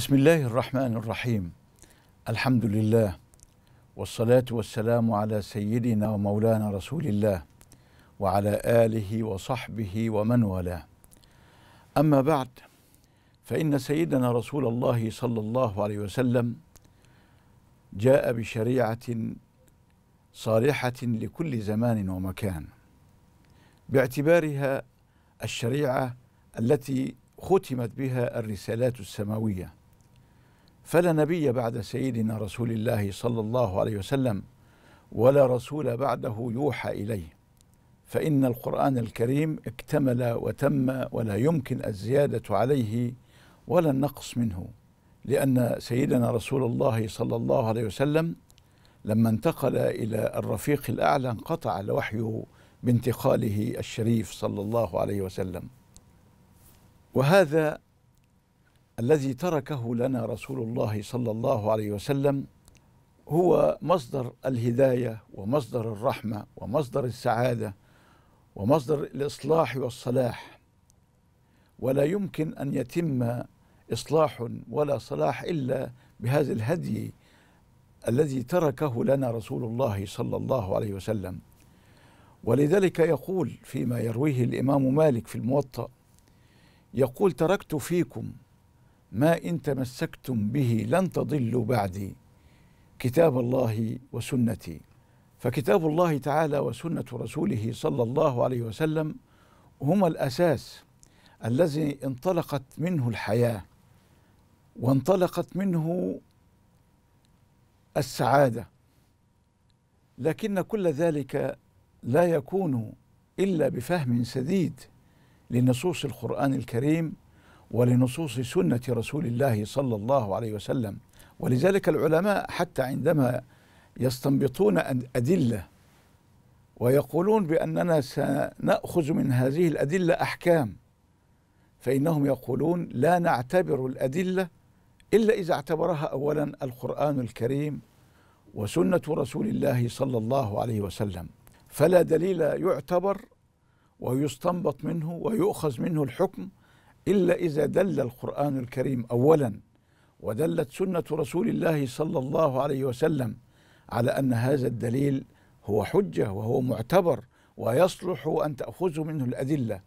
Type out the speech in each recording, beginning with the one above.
بسم الله الرحمن الرحيم الحمد لله والصلاة والسلام على سيدنا ومولانا رسول الله وعلى آله وصحبه ومن والاه أما بعد فإن سيدنا رسول الله صلى الله عليه وسلم جاء بشريعة صالحة لكل زمان ومكان باعتبارها الشريعة التي ختمت بها الرسالات السماوية فلا نبي بعد سيدنا رسول الله صلى الله عليه وسلم ولا رسول بعده يوحى اليه فان القران الكريم اكتمل وتم ولا يمكن الزياده عليه ولا النقص منه لان سيدنا رسول الله صلى الله عليه وسلم لما انتقل الى الرفيق الاعلى انقطع الوحي بانتقاله الشريف صلى الله عليه وسلم وهذا الذي تركه لنا رسول الله صلى الله عليه وسلم هو مصدر الهدايه ومصدر الرحمه ومصدر السعاده ومصدر الاصلاح والصلاح ولا يمكن ان يتم اصلاح ولا صلاح الا بهذا الهدي الذي تركه لنا رسول الله صلى الله عليه وسلم ولذلك يقول فيما يرويه الامام مالك في الموطأ يقول تركت فيكم ما إن تمسكتم به لن تضلوا بعدي كتاب الله وسنتي فكتاب الله تعالى وسنة رسوله صلى الله عليه وسلم هما الأساس الذي انطلقت منه الحياة وانطلقت منه السعادة لكن كل ذلك لا يكون إلا بفهم سديد لنصوص القرآن الكريم ولنصوص سنة رسول الله صلى الله عليه وسلم ولذلك العلماء حتى عندما يستنبطون أدلة ويقولون بأننا سنأخذ من هذه الأدلة أحكام فإنهم يقولون لا نعتبر الأدلة إلا إذا اعتبرها أولا القرآن الكريم وسنة رسول الله صلى الله عليه وسلم فلا دليل يعتبر ويستنبط منه ويؤخذ منه الحكم إلا إذا دل القرآن الكريم أولا ودلت سنة رسول الله صلى الله عليه وسلم على أن هذا الدليل هو حجة وهو معتبر ويصلح أن تأخذ منه الأدلة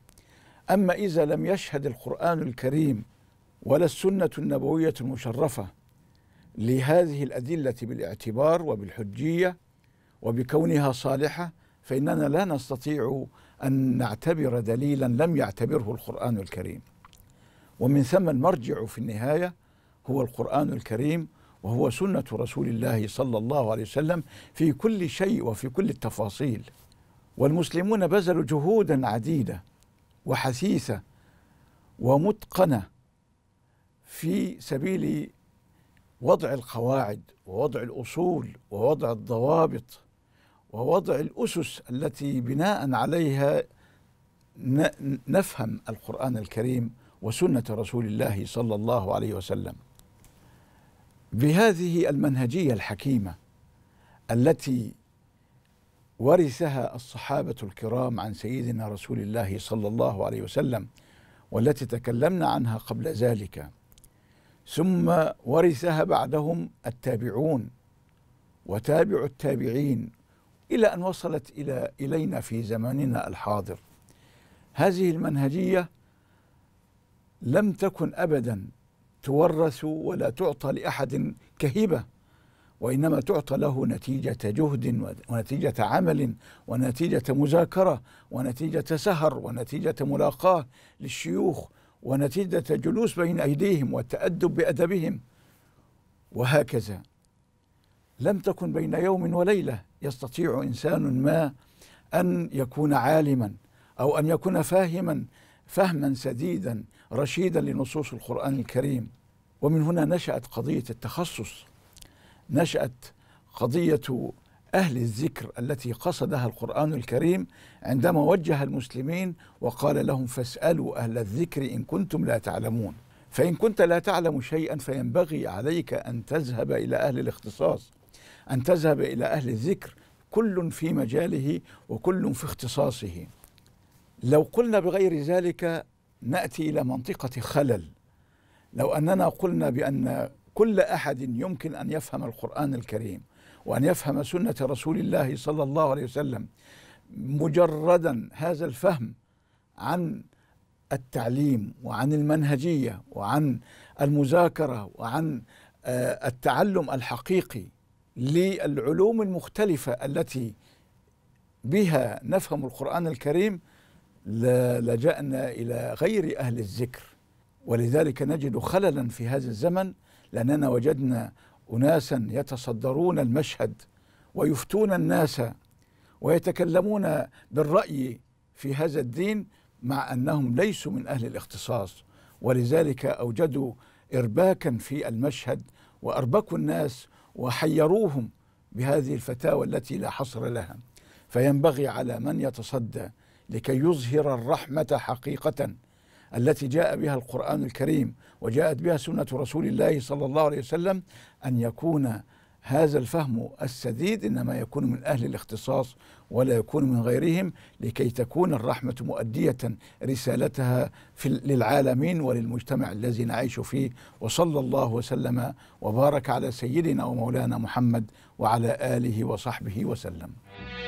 أما إذا لم يشهد القرآن الكريم ولا السنة النبوية المشرفة لهذه الأدلة بالاعتبار وبالحجية وبكونها صالحة فإننا لا نستطيع أن نعتبر دليلا لم يعتبره القرآن الكريم ومن ثم المرجع في النهاية هو القرآن الكريم وهو سنة رسول الله صلى الله عليه وسلم في كل شيء وفي كل التفاصيل والمسلمون بذلوا جهودا عديدة وحثيثة ومتقنة في سبيل وضع القواعد ووضع الأصول ووضع الضوابط ووضع الأسس التي بناء عليها نفهم القرآن الكريم وسنة رسول الله صلى الله عليه وسلم بهذه المنهجية الحكيمة التي ورثها الصحابة الكرام عن سيدنا رسول الله صلى الله عليه وسلم والتي تكلمنا عنها قبل ذلك ثم ورثها بعدهم التابعون وتابع التابعين إلى أن وصلت إلى إلينا في زماننا الحاضر هذه المنهجية لم تكن ابدا تورث ولا تعطى لاحد كهبه وانما تعطى له نتيجه جهد ونتيجه عمل ونتيجه مذاكره ونتيجه سهر ونتيجه ملاقاه للشيوخ ونتيجه جلوس بين ايديهم والتادب بادبهم وهكذا لم تكن بين يوم وليله يستطيع انسان ما ان يكون عالما او ان يكون فاهما فهما سديدا رشيدا لنصوص القرآن الكريم ومن هنا نشأت قضية التخصص نشأت قضية أهل الذكر التي قصدها القرآن الكريم عندما وجه المسلمين وقال لهم فاسألوا أهل الذكر إن كنتم لا تعلمون فإن كنت لا تعلم شيئا فينبغي عليك أن تذهب إلى أهل الاختصاص أن تذهب إلى أهل الذكر كل في مجاله وكل في اختصاصه لو قلنا بغير ذلك ناتي الى منطقه خلل لو اننا قلنا بان كل احد يمكن ان يفهم القران الكريم وان يفهم سنه رسول الله صلى الله عليه وسلم مجردا هذا الفهم عن التعليم وعن المنهجيه وعن المذاكره وعن آه، التعلم الحقيقي للعلوم المختلفه التي بها نفهم القران الكريم لجأنا إلى غير أهل الذكر ولذلك نجد خللا في هذا الزمن لأننا وجدنا أناسا يتصدرون المشهد ويفتون الناس ويتكلمون بالرأي في هذا الدين مع أنهم ليسوا من أهل الاختصاص ولذلك أوجدوا إرباكا في المشهد وأربكوا الناس وحيروهم بهذه الفتاوى التي لا حصر لها فينبغي على من يتصدى لكي يظهر الرحمة حقيقة التي جاء بها القرآن الكريم وجاءت بها سنة رسول الله صلى الله عليه وسلم أن يكون هذا الفهم السديد انما يكون من اهل الاختصاص ولا يكون من غيرهم لكي تكون الرحمه مؤديه رسالتها في للعالمين وللمجتمع الذي نعيش فيه وصلى الله وسلم وبارك على سيدنا ومولانا محمد وعلى اله وصحبه وسلم.